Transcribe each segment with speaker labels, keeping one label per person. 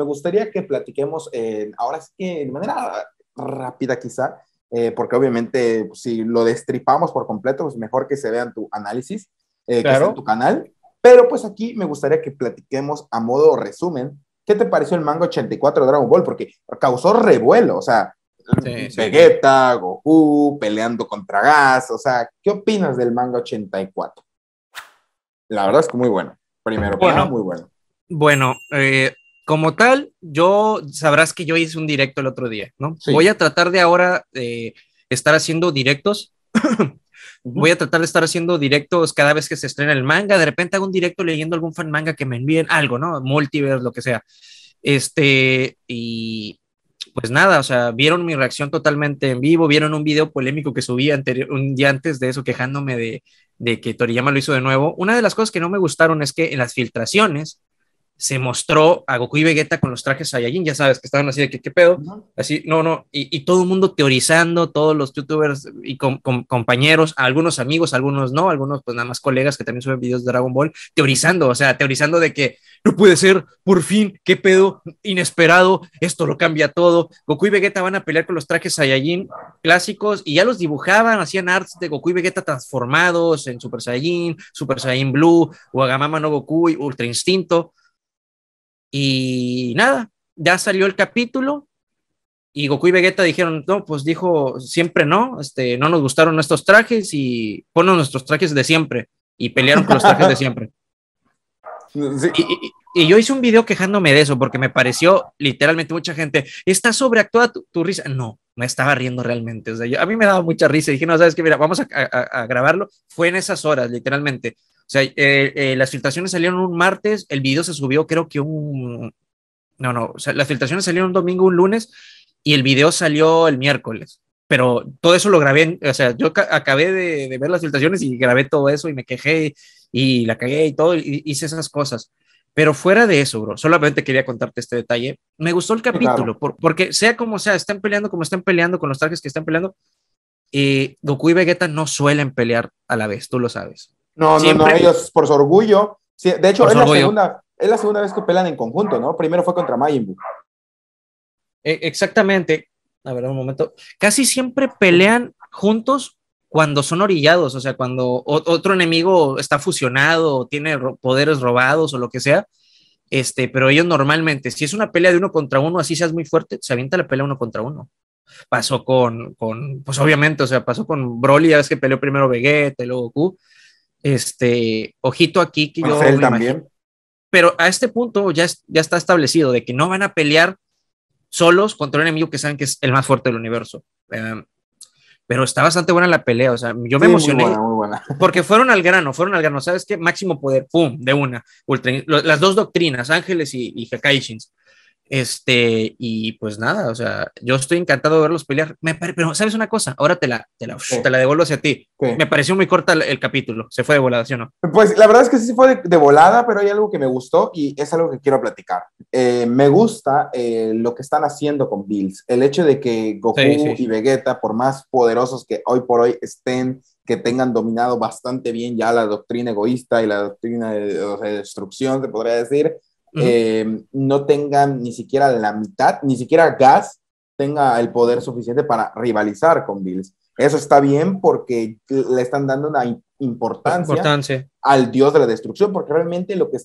Speaker 1: me gustaría que platiquemos eh, ahora sí que de manera rápida quizá, eh, porque obviamente pues, si lo destripamos por completo, pues mejor que se vean tu análisis, eh, claro. en tu canal. Pero pues aquí me gustaría que platiquemos a modo resumen, ¿qué te pareció el manga 84 de Dragon Ball? Porque causó revuelo, o sea, Vegeta, Goku, peleando contra Gas, o sea, ¿qué opinas del manga 84? La verdad es que muy bueno. Primero, bueno, muy bueno.
Speaker 2: Bueno, eh, como tal, yo sabrás que yo hice un directo el otro día, ¿no? Voy a tratar de ahora eh, estar haciendo directos. Voy a tratar de estar haciendo directos cada vez que se estrena el manga. De repente hago un directo leyendo algún fan manga que me envíen algo, ¿no? Multiverse, lo que sea. Este, y pues nada, o sea, vieron mi reacción totalmente en vivo, vieron un video polémico que subí un día antes de eso quejándome de, de que Toriyama lo hizo de nuevo. Una de las cosas que no me gustaron es que en las filtraciones se mostró a Goku y Vegeta con los trajes Saiyajin, ya sabes, que estaban así de que, ¿qué pedo? Así, no, no, y, todo el mundo teorizando, todos los youtubers y compañeros, algunos amigos, algunos no, algunos pues nada más colegas que también suben videos de Dragon Ball, teorizando, o sea, teorizando de que no puede ser, por fin, ¿qué pedo? Inesperado, esto lo cambia todo. Goku y Vegeta van a pelear con los trajes Saiyajin clásicos y ya los dibujaban, hacían arts de Goku y Vegeta transformados en Super Saiyajin, Super Saiyajin Blue, Wagamama no Goku y Ultra Instinto y nada, ya salió el capítulo y Goku y Vegeta dijeron, no, pues dijo, siempre no, este, no nos gustaron nuestros trajes y ponen nuestros trajes de siempre y pelearon con los trajes de siempre. Y, y, yo hice un video quejándome de eso porque me pareció literalmente mucha gente, está sobreactuada tu, risa. No, me estaba riendo realmente. O sea, a mí me daba mucha risa. Dije, no, sabes que mira, vamos a, a grabarlo. Fue en esas horas, literalmente. O sea, eh, eh, las filtraciones salieron un martes, el video se subió creo que un... No, no, o sea, las filtraciones salieron un domingo, un lunes, y el video salió el miércoles. Pero todo eso lo grabé, o sea, yo acabé de, ver las filtraciones y grabé todo eso y me quejé y la cagué y todo, y hice esas cosas. Pero fuera de eso, bro, solamente quería contarte este detalle. Me gustó el capítulo, porque sea como sea, están peleando como están peleando con los trajes que están peleando. Y eh, Goku y Vegeta no suelen pelear a la vez, tú lo sabes. No, no, no, ellos
Speaker 1: por su orgullo. de hecho, es la, segunda, es la, segunda, vez que pelan en conjunto, ¿no? Primero fue contra Majin
Speaker 2: e, exactamente. A ver, un momento. Casi siempre pelean juntos cuando son orillados, o sea, cuando otro enemigo está fusionado, o tiene poderes robados o lo que sea. Este, pero ellos normalmente, si es una pelea de uno contra uno, así seas muy fuerte, se avienta la pelea uno contra uno. Pasó con, con pues obviamente, o sea, pasó con Broly, ya ves que peleó primero Vegeta y luego Goku este, ojito aquí que yo pero a este punto ya, ya está establecido de que no van a pelear solos contra un enemigo que saben que es el más fuerte del universo. Em, pero está bastante buena la pelea, o sea, yo me emocioné porque fueron al grano, fueron al grano, ¿sabes qué? Máximo poder, pum, de una, las dos doctrinas, ángeles y, y este, y pues nada, o sea, yo estoy encantado de verlos pelear. pero, ¿sabes una cosa? Ahora te la, te la, te la devuelvo hacia ti. Me pareció muy corta el, capítulo. ¿Se fue de volada, sí o no?
Speaker 1: Pues la verdad es que sí fue de, volada, pero hay algo que me gustó y es algo que quiero platicar. Eh, me gusta eh, lo que están haciendo con Bills. El hecho de que Goku y Vegeta, por más poderosos que hoy por hoy estén, que tengan dominado bastante bien ya la doctrina egoísta y la doctrina de, de destrucción, se podría decir eh, no tengan ni siquiera la mitad, ni siquiera Gas tenga el poder suficiente para rivalizar con Bills. Eso está bien porque le están dando una importancia, al dios de la destrucción, porque realmente lo que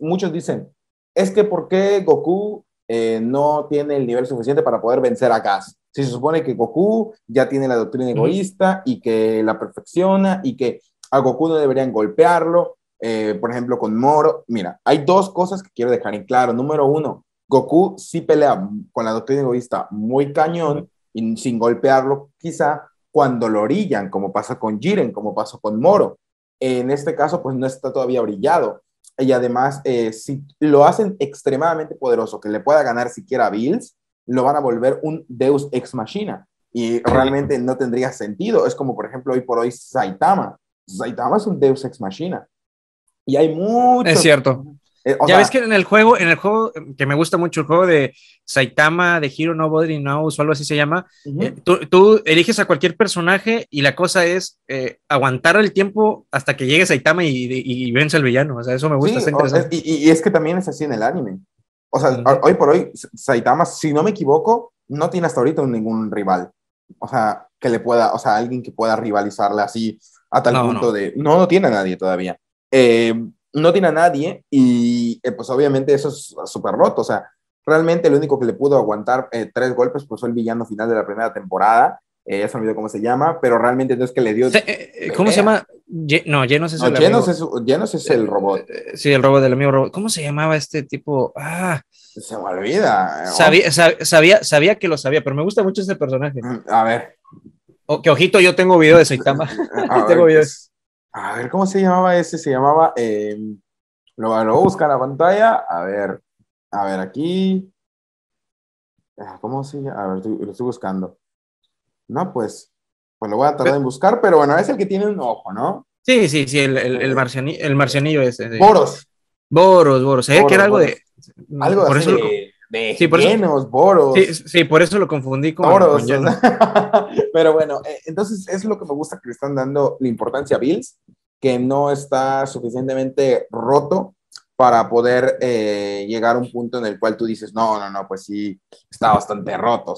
Speaker 1: muchos dicen es que por qué Goku eh, no tiene el nivel suficiente para poder vencer a Gas. Si se supone que Goku ya tiene la doctrina egoísta y que la perfecciona y que a Goku no deberían golpearlo, eh, por ejemplo, con Moro. Mira, hay dos cosas que quiero dejar en claro. Número uno, Goku sí pelea con la doctrina egoísta muy cañón y sin golpearlo, quizá cuando lo orillan, como pasa con Jiren, como pasó con Moro. En este caso, pues no está todavía brillado. Y además, eh, si lo hacen extremadamente poderoso, que le pueda ganar siquiera a Bills, lo van a volver un Deus ex machina. Y realmente no tendría sentido. Es como, por ejemplo, hoy por hoy Saitama. Saitama es un Deus ex machina. Y hay mucho Es cierto. Eh, ya ves que
Speaker 2: en el juego, en el juego eh, que me gusta mucho, el juego de Saitama, de Hero no Knows o algo así se llama, eh, tú, eliges a cualquier personaje y la cosa es aguantar el tiempo hasta que llegue Saitama y, vence al villano. O sea, eso me gusta,
Speaker 1: y, es que también es así en el anime. O sea, hoy por hoy, Saitama, si no me equivoco, no tiene hasta ahorita ningún rival. O sea, que le pueda, o sea, alguien que pueda rivalizarle así a tal punto de. No, no tiene nadie todavía. Eh, no tiene a nadie y eh, pues obviamente eso es súper roto, o sea, realmente lo único que le pudo aguantar eh, tres golpes pues fue el villano final de la primera temporada, eh, ya se olvidó cómo se llama, pero realmente no es que le dio... ¿Cómo se llama?
Speaker 2: no, llenos es, el
Speaker 1: es el robot.
Speaker 2: Sí, el robot del amigo robot. ¿Cómo se llamaba este tipo? Ah. Se
Speaker 1: me olvida. Sabía,
Speaker 2: sabía, que lo sabía, pero me gusta mucho este personaje. Mm, a ver. O, que ojito, yo tengo video de Saitama. tengo videos. Pues,
Speaker 1: a ver, ¿cómo se llamaba ese? Se llamaba. Em, lo, lo busca la pantalla. A ver, a ver, aquí. Ah, ¿Cómo se llama? A ver, lo estoy buscando. No, pues, pues lo voy a tardar en buscar, pero bueno, es el que tiene un ojo, ¿no?
Speaker 2: Sí, sí, sí, el, el, el, el marcianillo ese. Boros. Boros, Boros. Se que era algo de. Algo por de sí, por eso, Sí, por eso lo confundí con, boros,
Speaker 1: Pero bueno, eh, entonces es lo que me gusta que le están dando la importancia a Bills, que no está suficientemente roto para poder eh, llegar a un punto en el cual tú dices, no, no, no, pues sí, está bastante roto.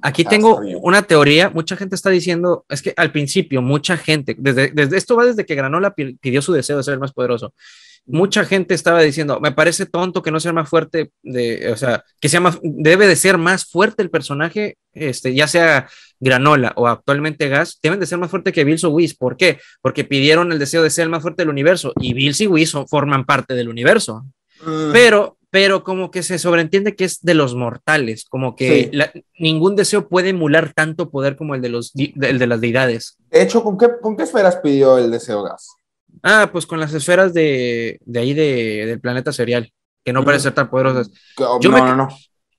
Speaker 1: Aquí tengo
Speaker 2: una teoría, mucha gente está diciendo, es que al principio, mucha gente, desde, esto va desde que Granola pidió su deseo de ser el más poderoso mucha gente estaba diciendo, me parece tonto que no sea más fuerte, de, o sea, que sea más, debe de ser más fuerte el personaje, este, ya sea Granola o actualmente Gas, deben de ser más fuerte que Bills o Whis. ¿Por qué? Porque pidieron el deseo de ser el más fuerte del universo y Bills y Whis forman parte del universo. Ah. Pero, pero como que se sobreentiende que es de los mortales, como que ningún deseo puede emular tanto poder como el de, los, de las deidades.
Speaker 1: De hecho, ¿con qué, ¿con qué esferas pidió el deseo
Speaker 2: Gas? Ah, pues con las esferas de, ahí del planeta serial, que no parecen tan poderosas. Oh, no, no, no.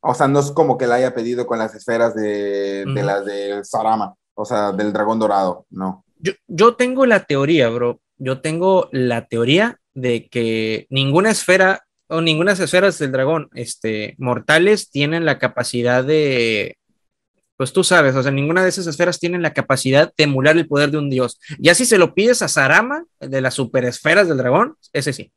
Speaker 1: O sea, no es como que la haya pedido con las esferas de, las del Sarama, o sea, del dragón dorado,
Speaker 2: no. Yo, tengo la teoría, bro. Yo tengo la teoría de que ninguna esfera o ninguna esferas del dragón este, mortales tienen la capacidad de, pues tú sabes, o sea, ninguna de esas esferas tiene la capacidad de emular el poder de un dios. Ya si se lo pides a Sarama, de las superesferas del dragón, ese sí.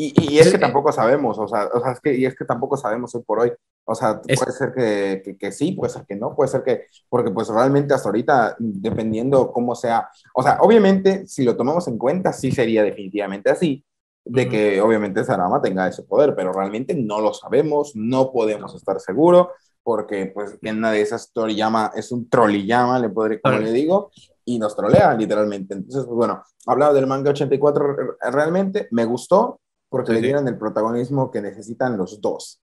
Speaker 1: Y, es que tampoco sabemos, o sea, o sea es que, y es que tampoco sabemos hoy por hoy. O sea, puede ser que, que, sí, puede ser que no, puede ser que, porque pues realmente hasta ahorita, dependiendo cómo sea, o sea, obviamente, si lo tomamos en cuenta, sí sería definitivamente así, de que obviamente Sarama tenga ese poder, pero realmente no lo sabemos, no podemos estar seguros, porque pues en una de esas Toriyama es un trolliyama, le podré, como le digo, y nos trolea literalmente. Entonces, pues, bueno, hablado del manga 84, realmente me gustó porque le dieron el protagonismo que necesitan los dos.